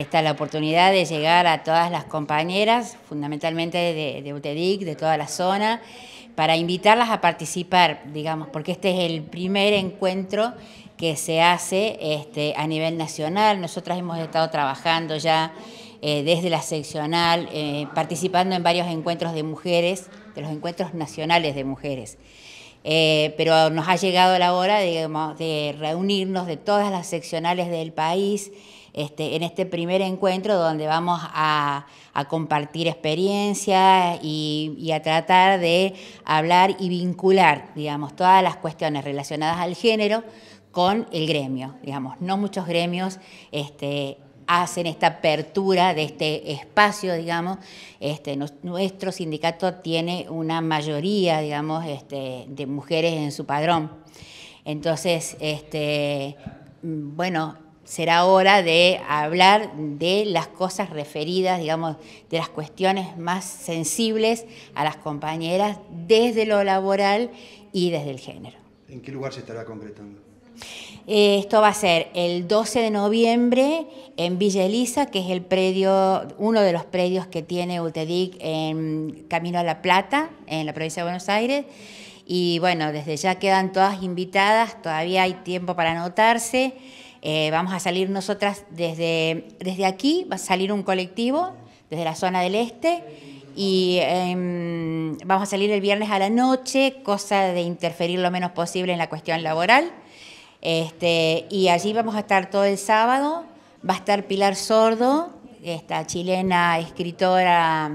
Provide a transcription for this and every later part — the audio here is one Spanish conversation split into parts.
Está la oportunidad de llegar a todas las compañeras, fundamentalmente de, UTEDIC, de toda la zona, para invitarlas a participar, digamos, porque este es el primer encuentro que se hace este, a nivel nacional. Nosotras hemos estado trabajando ya eh, desde la seccional, eh, participando en varios encuentros de mujeres, de los encuentros nacionales de mujeres. Eh, pero nos ha llegado la hora de reunirnos de todas las seccionales del país este, en este primer encuentro donde vamos a, compartir experiencias y, a tratar de hablar y vincular, digamos, todas las cuestiones relacionadas al género con el gremio, digamos, no muchos gremios este, hacen esta apertura de este espacio, digamos. Este, nuestro sindicato tiene una mayoría, digamos, este, de mujeres en su padrón. Entonces, este, bueno, será hora de hablar de las cosas referidas, digamos, de las cuestiones más sensibles a las compañeras desde lo laboral y desde el género. ¿En qué lugar se estará concretando? Eh, esto va a ser el 12 de noviembre en Villa Elisa, que es el predio, uno de los predios que tiene UTEDIC en Camino a la Plata, en la provincia de Buenos Aires. Y bueno, desde ya quedan todas invitadas, todavía hay tiempo para anotarse. Eh, vamos a salir nosotras desde, desde aquí, va a salir un colectivo desde la zona del este y em, vamos a salir el viernes a la noche, cosa de interferir lo menos posible en la cuestión laboral. Este, y allí vamos a estar todo el sábado. Va a estar Pilar Sordo, esta chilena escritora,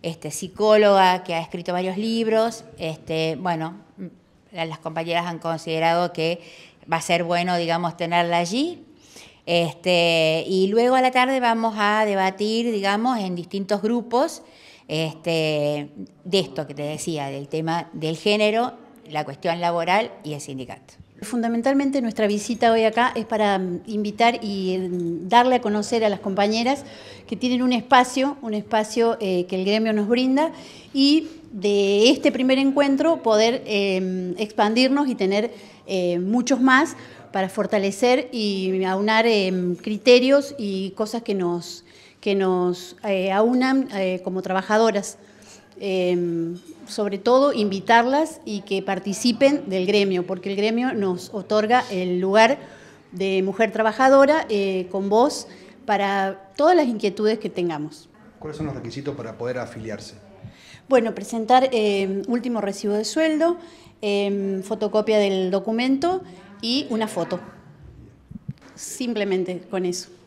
este, psicóloga que ha escrito varios libros. Este, bueno, las compañeras han considerado que va a ser bueno, digamos, tenerla allí. y luego a la tarde vamos a debatir, digamos, en distintos grupos de esto que te decía, del tema del género, la cuestión laboral y el sindicato. Fundamentalmente nuestra visita hoy acá es para mm, invitar y eh, darle a conocer a las compañeras que tienen un espacio, un espacio eh, que el gremio nos brinda y de este primer encuentro poder em, expandirnos y tener eh, muchos más para fortalecer y aunar em, criterios y cosas que nos, que nos aunan como trabajadoras. Em, sobre todo invitarlas y que participen del gremio, porque el gremio nos otorga el lugar de mujer trabajadora eh, con voz para todas las inquietudes que tengamos. ¿Cuáles son los requisitos para poder afiliarse? Bueno, presentar em, último recibo de sueldo, em, fotocopia del documento y una foto. Simplemente con eso.